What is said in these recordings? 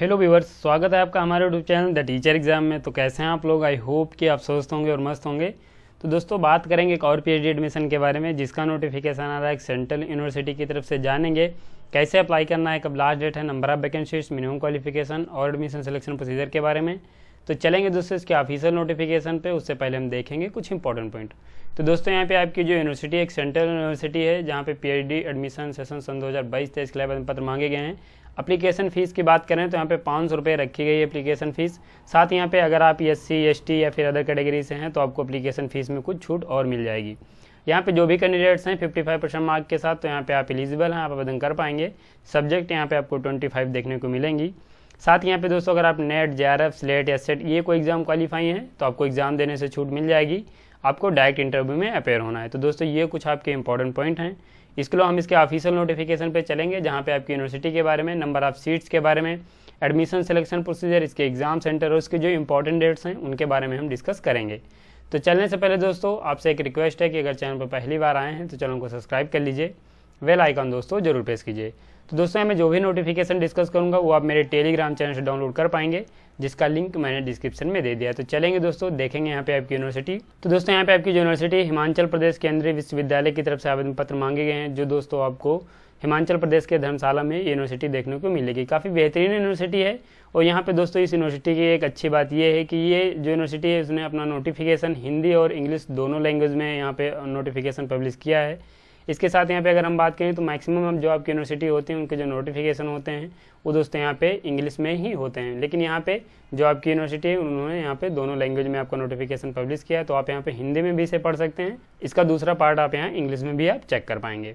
hello viewers स्वागत है आपका हमारे YouTube channel the teacher exam में तो कैसे हैं आप लोग आई होप कि आप स्वस्थ होंगे और मस्त होंगे तो दोस्तों बात करेंगे एक और पीएचडी एडमिशन के बारे में जिसका नोटिफिकेशन आ रहा है सेंट्रल यूनिवर्सिटी की तरफ से जानेंगे कैसे अप्लाई करना है कब लास्ट डेट है number of vacancies minimum qualification और एडमिशन सिलेक्शन प्रोसीजर के बारे में तो चलेंगे दोस्तों इसके ऑफिशियल नोटिफिकेशन पर उससे पहले हम देखेंगे कुछ इंपॉर्टेंट पॉइंट तो दोस्तों यहाँ पे आपकी जो यूनिवर्सिटी एक सेंट्रल यूनिवर्सिटी है जहाँ पे पीएचडी एडमिशन सेशन सन 2022 हज़ार बाईस तेईस के लिए पत्र मांगे गए हैं अप्लीकेशन फ़ीस की बात करें तो यहाँ पे पाँच सौ रुपये रखी गई है अप्लीकेशन फ़ीस साथ यहाँ पे अगर आप एस e सी e या फिर अदर कैटेगरी से हैं तो आपको अप्लीकेशन फ़ीस में कुछ छूट और मिल जाएगी यहाँ पे जो भी कैंडिडेट्स हैं 55 परसेंट मार्क के साथ तो यहाँ पे आप एलिजिबल हैं आप आवेदन कर पाएंगे सब्जेक्ट यहाँ पे आपको फाइव देखने को मिलेंगी साथ ही यहाँ पे दोस्तों अगर आप NET J R F SLET या सेट ये कोई एग्ज़ाम क्वालिफाई हैं तो आपको एग्ज़ाम देने से छूट मिल जाएगी आपको डायरेक्ट इंटरव्यू में अपेयर होना है तो दोस्तों ये कुछ आपके इंपॉर्टेंट पॉइंट हैं इसके लिए हम इसके ऑफिशियल नोटिफिकेशन पे चलेंगे जहाँ पे आपकी यूनिवर्सिटी के बारे में नंबर ऑफ सीट्स के बारे में एडमिशन सिलेक्शन प्रोसीजर इसके एग्जाम सेंटर और उसके जो इंपॉर्टेंट डेट्स हैं उनके बारे में हम डिस्कस करेंगे तो चलने से पहले दोस्तों आपसे एक रिक्वेस्ट है कि अगर चैनल पर पहली बार आए हैं तो चैनल को सब्सक्राइब कर लीजिए वेल आइकॉन दोस्तों जरूर प्रेस कीजिए तो दोस्तों मैं जो भी नोटिफिकेशन डिस्कस करूंगा वो आप मेरे टेलीग्राम चैनल से डाउनलोड कर पाएंगे जिसका लिंक मैंने डिस्क्रिप्शन में दे दिया तो चलेंगे दोस्तों देखेंगे यहाँ पे आपकी यूनिवर्सिटी तो दोस्तों यहाँ पे आपकी यूनिवर्सिटी हिमाचल प्रदेश केंद्रीय विश्वविद्यालय की तरफ से आवेदन पत्र मांगे गए हैं जो दोस्तों आपको हिमाचल प्रदेश के धर्मशाला में यूनिवर्सिटी देखने को मिलेगी काफ़ी बेहतरीन यूनिवर्सिटी है और यहाँ पे दोस्तों इस यूनिवर्सिटी की एक अच्छी बात यह है कि ये जो यूनिवर्सिटी है उसने अपना नोटिफिकेशन हिंदी और इंग्लिश दोनों लैंग्वेज में यहाँ पे नोटिफिकेशन पब्लिश किया है इसके साथ यहाँ पे अगर हम बात करें तो मैक्सिमम हम जो आपकी यूनिवर्सिटी होती है उनके जो नोटिफिकेशन होते हैं वो दोस्तों यहाँ पे इंग्लिश में ही होते हैं लेकिन यहाँ पे जो आपकी यूनिवर्सिटी है उन्होंने यहाँ पे दोनों लैंग्वेज में आपका नोटिफिकेशन पब्लिश किया है तो आप यहाँ पे हिंदी में भी इसे पढ़ सकते हैं इसका दूसरा पार्ट आप यहाँ इंग्लिश में भी आप चेक कर पाएंगे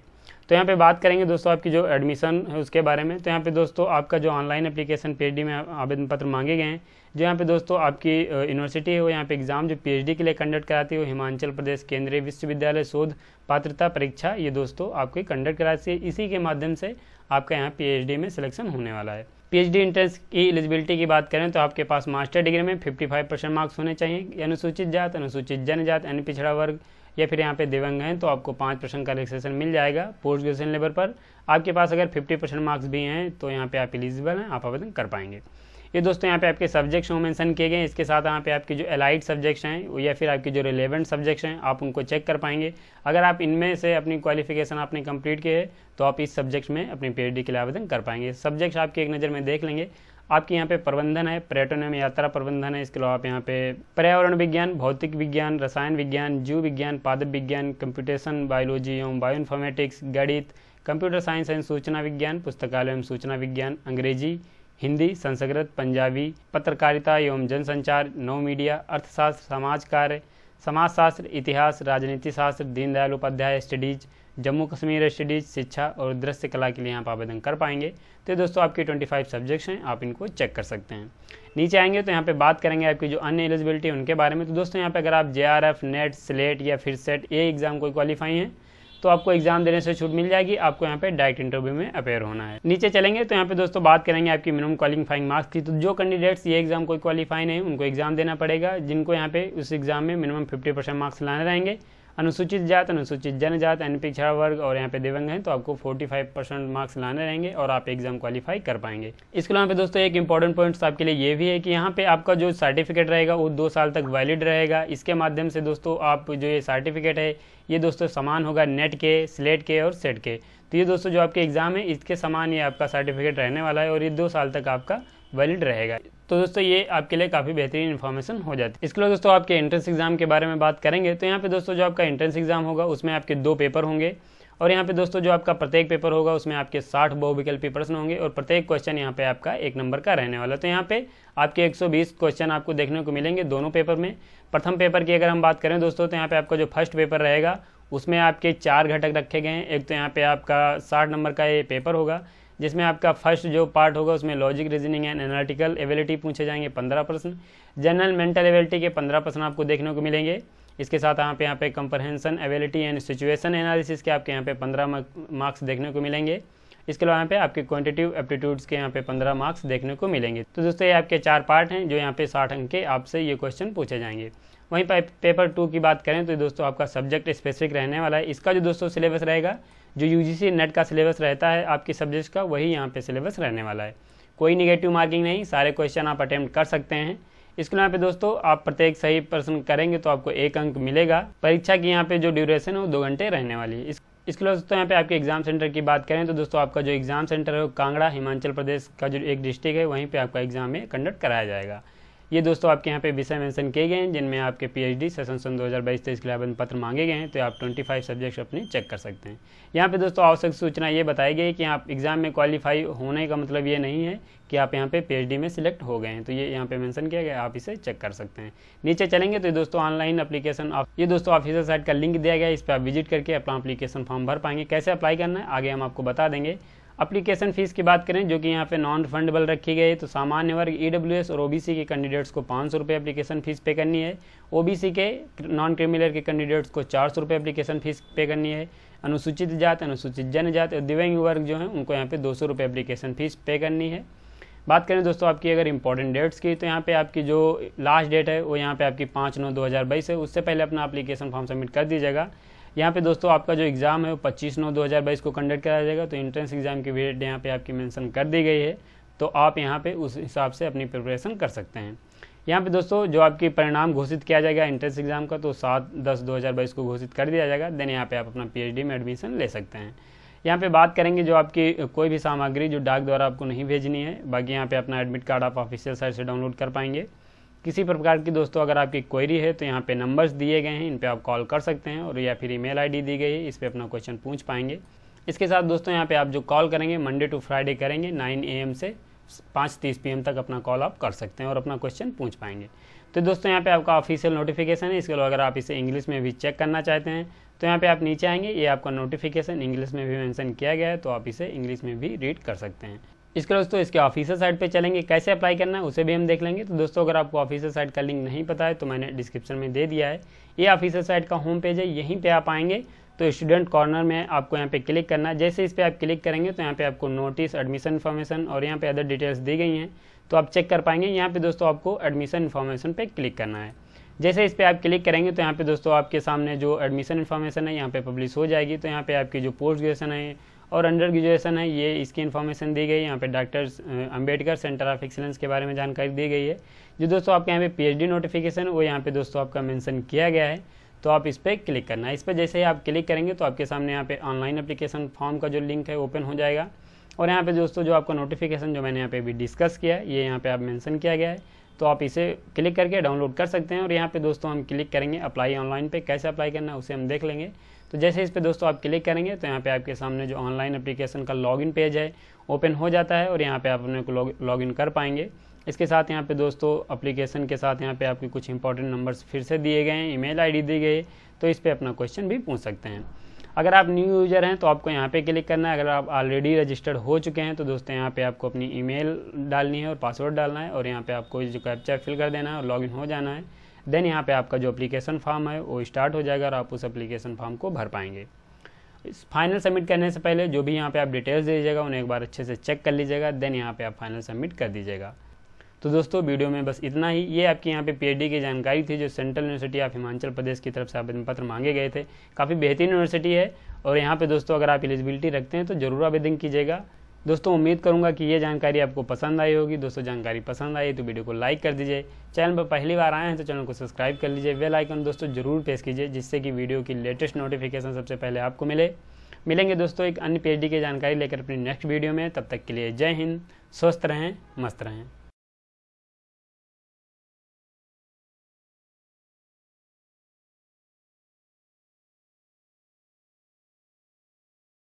तो यहाँ पे बात करेंगे दोस्तों आपकी जो एडमिशन है उसके बारे में तो यहाँ पे दोस्तों आपका जो ऑनलाइन एप्लीकेशन पीएचडी में आवेदन पत्र मांगे गए हैं जो यहाँ पे दोस्तों आपकी यूनिवर्सिटी है वो यहाँ पे एग्ज़ाम जो पीएचडी के लिए कंडक्ट कराती है वो हिमाचल प्रदेश केंद्रीय विश्वविद्यालय शोध पात्रता परीक्षा ये दोस्तों आपको कंडक्ट कराती है इसी के माध्यम से आपका यहाँ पी में सिलेक्शन होने वाला है पीएचडी इंट्रेंस की एलिजिबिलिटी की बात करें तो आपके पास मास्टर डिग्री में 55 परसेंट मार्क्स होने चाहिए अनुसूचित जात अनुसूचित जनजात अन्य पिछड़ा वर्ग या फिर यहाँ पे दिवंग हैं तो आपको पाँच परसेंट का रिलेक्सेशन मिल जाएगा पोस्ट ग्रेजुएशन लेवल पर आपके पास अगर फिफ्टी परसेंट मार्क्स भी हैं तो यहाँ पे आप एलिजिबल हैं आप आवेदन कर पाएंगे ये दोस्तों यहाँ पे आपके सब्जेक्ट्स वो मेंशन किए गए हैं इसके साथ यहाँ पे आपके जो एलाइड सब्जेक्ट्स हैं या फिर आपके जो रिलेवेंट सब्जेक्ट्स हैं आप उनको चेक कर पाएंगे अगर आप इनमें से अपनी क्वालिफिकेशन आपने कंप्लीट किए तो आप इस सब्जेक्ट में अपनी डी के लिए आवेदन कर पाएंगे सब्जेक्ट्स आपकी एक नज़र में देख लेंगे आपके यहाँ पे प्रबंधन है पर्यटन एवं यात्रा प्रबंधन है इसके अलावा आप यहाँ पे पर्यावरण विज्ञान भौतिक विज्ञान रसायन विज्ञान जीव विज्ञान पादप विज्ञान कंप्यूटेशन बायोलॉजी एवं इन्फॉर्मेटिक्स गणित कंप्यूटर साइंस एवं सूचना विज्ञान पुस्तकालय एवं सूचना विज्ञान अंग्रेजी हिंदी संस्कृत पंजाबी पत्रकारिता एवं जनसंचार नव मीडिया अर्थशास्त्र समाज कार्य समाजशास्त्र इतिहास राजनीति शास्त्र दीनदयाल उपाध्याय स्टडीज़ जम्मू कश्मीर स्टडीज शिक्षा और दृश्य कला के लिए आप आवेदन कर पाएंगे तो दोस्तों आपके 25 सब्जेक्ट्स हैं आप इनको चेक कर सकते हैं नीचे आएंगे तो यहाँ पे बात करेंगे आपकी जो अन्य एलिजिबिलिटी उनके बारे में तो दोस्तों यहाँ पे अगर आप जे नेट स्लेट या फिर सेट ए एग्ज़ाम कोई क्वालिफाई है तो आपको एग्जाम देने से छूट मिल जाएगी आपको यहाँ पे डायरेक्ट इंटरव्यू में अपेयर होना है नीचे चलेंगे तो यहाँ पे दोस्तों बात करेंगे आपकी मिनिमम क्वालिफाइंग मार्क्स की तो जो कैंडिडेट्स ये एग्जाम कोई क्वालिफाई नहीं उनको एग्जाम देना पड़ेगा जिनको यहाँ पे उस एग्जाम में मिनिमम फिफ्टी परसेंट मार्क्स लाने रहेंगे अनुसूचित जात अनुसूचित जनजात एन पिछड़ा वर्ग और यहाँ पे दिवंग हैं तो आपको 45 परसेंट मार्क्स लाने रहेंगे और आप एग्जाम क्वालिफाई कर पाएंगे इसके अलावा पे दोस्तों एक इंपॉर्टेंट पॉइंट तो आपके लिए ये भी है कि यहाँ पे आपका जो सर्टिफिकेट रहेगा वो दो साल तक वैलिड रहेगा इसके माध्यम से दोस्तों आप जो ये सर्टिफिकेट है ये दोस्तों समान होगा नेट के स्लेट के और सेट के तो ये दोस्तों जो आपके एग्जाम है इसके समान ये आपका सर्टिफिकेट रहने वाला है और ये दो साल तक आपका वैलिड रहेगा तो दोस्तों ये आपके लिए काफ़ी बेहतरीन इन्फॉर्मेशन हो जाती है इसके लिए दोस्तों आपके एंट्रेंस एग्जाम के बारे में बात करेंगे तो यहाँ पे दोस्तों जो आपका एंट्रेंस एग्जाम होगा उसमें आपके दो पेपर होंगे और यहाँ पे दोस्तों जो आपका प्रत्येक पेपर होगा उसमें आपके साठ बहुविकल्पी प्रश्न होंगे और प्रत्येक क्वेश्चन यहाँ पे आपका एक नंबर का रहने वाला तो यहाँ पे आपके 120 क्वेश्चन आपको देखने को मिलेंगे दोनों पेपर में प्रथम पेपर की अगर हम बात करें दोस्तों तो यहाँ पे आपका जो फर्स्ट पेपर रहेगा उसमें आपके चार घटक रखे गए हैं एक तो यहाँ पे आपका साठ नंबर का ये पेपर होगा जिसमें आपका फर्स्ट जो पार्ट होगा उसमें logic reasoning and analytical ability पूछे जाएंगे पंद्रह प्रश्न जनरल मेंटल एबिलिटी के पंद्रह प्रश्न आपको देखने को मिलेंगे इसके साथ आप यहाँ पे comprehension ability and situation analysis के आपके यहाँ पे पंद्रह मार्क्स देखने को मिलेंगे इसके अलावा यहाँ पे आपके क्वांटिटिव एप्टीट्यूड्स के यहाँ पे पंद्रह मार्क्स देखने को मिलेंगे तो दोस्तों ये आपके चार पार्ट हैं जो यहाँ पे साठ अंक के आपसे ये क्वेश्चन पूछे जाएंगे वहीं पर पेपर टू की बात करें तो दोस्तों आपका सब्जेक्ट स्पेसिफिक रहने वाला है इसका जो दोस्तों सिलेबस रहेगा जो यू जी नेट का सिलेबस रहता है आपके सब्जेक्ट का वही यहाँ पे सिलेबस रहने वाला है कोई निगेटिव मार्किंग नहीं सारे क्वेश्चन आप अटैम्प्ट कर सकते हैं इसके अलावा पे दोस्तों आप प्रत्येक सही प्रश्न करेंगे तो आपको एक अंक मिलेगा परीक्षा की यहाँ पे जो ड्यूरेशन है वो दो घंटे रहने वाली है इसके अलावा दोस्तों यहाँ पे आपके एग्जाम सेंटर की बात करें तो दोस्तों आपका जो एग्जाम सेंटर है वो कांगड़ा हिमाचल प्रदेश का जो एक डिस्ट्रिक्ट है वहीं पे आपका एग्जाम में कंडक्ट कराया जाएगा ये दोस्तों आपके यहाँ पे विषय मेंशन किए गए हैं जिनमें आपके पीएचडी सेशन सन 2022 तेईस के लिए आवेदन पत्र मांगे गए हैं तो आप 25 सब्जेक्ट्स अपने चेक कर सकते हैं यहाँ पे दोस्तों आवश्यक सूचना ये बताई गई कि आप एग्ज़ाम में क्वालिफाई होने का मतलब ये नहीं है कि आप यहाँ पे पी में सिलेक्ट हो गए हैं तो ये यहाँ पे मेंशन किया गया आप इसे चेक कर सकते हैं नीचे चलेंगे तो ये दोस्तों ऑनलाइन अप्लीकेशन ये दोस्तों ऑफिसर साइट का लिंक दिया गया इस पर आप विजिट करके अपना अप्लीकेशन फॉर्म भर पाएंगे कैसे अप्लाई करना है आगे हम आपको बता देंगे अप्लीकेशन फ़ीस की बात करें जो कि यहाँ पे नॉन फंडेबल रखी गई तो सामान्य वर्ग ई e और ओ के कैंडिडेट्स को पाँच सौ रुपये अप्लीकेशन फ़ीस पे करनी है ओ के नॉन क्रिमिनल के कैंडिडेट्स को चार सौ रुपये अप्लीकेशन फ़ीस पे करनी है अनुसूचित जात अनुसूचित जनजाति और दिव्यांग वर्ग जो है उनको यहाँ पे दो सौ रुपये अप्लीकेशन फ़ीस पे करनी है बात करें दोस्तों आपकी अगर इंपॉर्टेंट डेट्स की तो यहाँ पे आपकी जो लास्ट डेट है वो यहाँ पे आपकी पाँच नौ दो हज़ार बाईस है उससे पहले अपना अपलीकेशन फॉर्म सबमिट कर दीजिएगा यहाँ पे दोस्तों आपका जो एग्ज़ाम है वो पच्चीस नौ 2022 को कंडक्ट कराया जाएगा तो इंट्रेंस एग्ज़ाम की डेट यहाँ पे आपकी मेंशन कर दी गई है तो आप यहाँ पे उस हिसाब से अपनी प्रिपरेशन कर सकते हैं यहाँ पे दोस्तों जो आपकी परिणाम घोषित किया जाएगा एंट्रेंस एग्ज़ाम का तो सात दस दो को घोषित कर दिया जाएगा देन यहाँ पे आप अपना पी में एडमिशन ले सकते हैं यहाँ पे बात करेंगे जो आपकी कोई भी सामग्री जो डाक द्वारा आपको नहीं भेजनी है बाकी यहाँ पे अपना एडमिट कार्ड आप ऑफिशियल साइट से डाउनलोड कर पाएंगे किसी प्रकार की दोस्तों अगर आपकी क्वेरी है तो यहाँ पे नंबर्स दिए गए हैं इन पे आप कॉल कर सकते हैं और या फिर ईमेल आईडी दी गई है इस पर अपना क्वेश्चन पूछ पाएंगे इसके साथ दोस्तों यहाँ पे आप जो कॉल करेंगे मंडे टू फ्राइडे करेंगे 9 एम से 5:30 पी तक अपना कॉल आप कर सकते हैं और अपना क्वेश्चन पूछ पाएंगे तो दोस्तों यहाँ पे आपका ऑफिशियल नोटिफिकेशन है इसके अलावा अगर आप इसे इंग्लिश में भी चेक करना चाहते हैं तो यहाँ पे आप नीचे आएंगे ये आपका नोटिफिकेशन इंग्लिश में भी मेंशन किया गया है तो आप इसे इंग्लिश में भी रीड कर सकते हैं इसके दोस्तों इसके ऑफिसर साइट पे चलेंगे कैसे अप्लाई करना है उसे भी हम देख लेंगे तो दोस्तों अगर आपको ऑफिसर साइट का लिंक नहीं पता है तो मैंने डिस्क्रिप्शन में दे दिया है ये ऑफिसर साइट का होम पेज है यहीं पे आप आएंगे तो स्टूडेंट कॉर्नर में आपको यहाँ पे क्लिक करना है जैसे इस पर आप क्लिक करेंगे तो यहाँ पे आपको नोटिस एडमिशन इन्फॉर्मेशन और यहाँ पे अदर डिटेल्स दी गई हैं तो आप चेक कर पाएंगे यहाँ पे दोस्तों आपको एडमिशन इन्फॉर्मेशन पे क्लिक करना है जैसे इस पर आप क्लिक करेंगे तो यहाँ पे दोस्तों आपके सामने जो एडमिशन इन्फॉर्मेशन है यहाँ पे पब्लिश हो जाएगी तो यहाँ पे आपकी जो पोस्ट ग्रेजुएशन है और अंडर ग्रेजुएसन है ये इसकी इन्फॉर्मेशन दी गई है यहाँ पे doctor Ambedkar centre of excellence के बारे में जानकारी दी गई है जो दोस्तों आपके यहाँ पे पीएचडी नोटिफिकेशन वो यहाँ पे दोस्तों आपका मेंशन किया गया है तो आप इस पर क्लिक करना है इस पर जैसे ही आप क्लिक करेंगे तो आपके सामने यहाँ पे ऑनलाइन अप्लीकेशन फॉर्म का जो लिंक है ओपन हो जाएगा और यहाँ पे दोस्तों जो आपका नोटिफिकेशन जो मैंने यहाँ पे भी डिस्कस किया है ये यहाँ पे आप मेंशन किया गया है तो आप इसे क्लिक करके डाउनलोड कर सकते हैं और यहाँ पे दोस्तों हम क्लिक करेंगे अप्लाई ऑनलाइन पे कैसे अप्लाई करना है उसे हम देख लेंगे तो जैसे इस पर दोस्तों आप क्लिक करेंगे तो यहाँ पे आपके सामने जो ऑनलाइन एप्लीकेशन का लॉगिन पेज है ओपन हो जाता है और यहाँ पे आप अपने को लॉगिन कर पाएंगे इसके साथ यहाँ पे दोस्तों एप्लीकेशन के साथ यहाँ पे आपके कुछ इंपॉर्टेंट नंबर्स फिर से दिए गए हैं ईमेल डी दी गई है तो इस पर अपना क्वेश्चन भी पूछ सकते हैं अगर आप न्यू यूज़र हैं तो आपको यहाँ पे क्लिक करना है अगर आप ऑलरेडी रजिस्टर्ड हो चुके हैं तो दोस्तों यहाँ पे आपको अपनी ईमेल डालनी है और पासवर्ड डालना है और यहाँ पे आपको जो कैप्चर फिल कर देना है और लॉगिन हो जाना है देन यहाँ पे आपका जो अप्लीकेशन फॉर्म है वो स्टार्ट हो जाएगा और आप उस अप्लीकेशन फॉर्म को भर पाएंगे फाइनल सबमिट करने से पहले जो भी यहाँ पे आप डिटेल्स दे दीजिएगा उन्हें एक बार अच्छे से चेक कर लीजिएगा देन यहाँ पे आप फाइनल सबमिट कर दीजिएगा तो दोस्तों वीडियो में बस इतना ही ये आपकी यहाँ पे पीएचडी की जानकारी थी जो central university of Himachal Pradesh की तरफ से आवेदन पत्र मांगे गए थे काफ़ी बेहतरीन यूनिवर्सिटी है और यहाँ पे दोस्तों अगर आप एलिजिबिलिटी रखते हैं तो जरूर आवेदन कीजिएगा दोस्तों उम्मीद करूंगा कि ये जानकारी आपको पसंद आई होगी दोस्तों जानकारी पसंद आई तो वीडियो को लाइक कर दीजिए चैनल पर पहली बार आए हैं तो चैनल को सब्सक्राइब कर लीजिए बेल आइकन दोस्तों जरूर प्रेस कीजिए जिससे कि वीडियो की लेटेस्ट नोटिफिकेशन सबसे पहले आपको मिले मिलेंगे दोस्तों एक अन्य पीएचडी की जानकारी लेकर अपनी नेक्स्ट वीडियो में तब तक के लिए जय हिंद स्वस्थ रहें मस्त रहें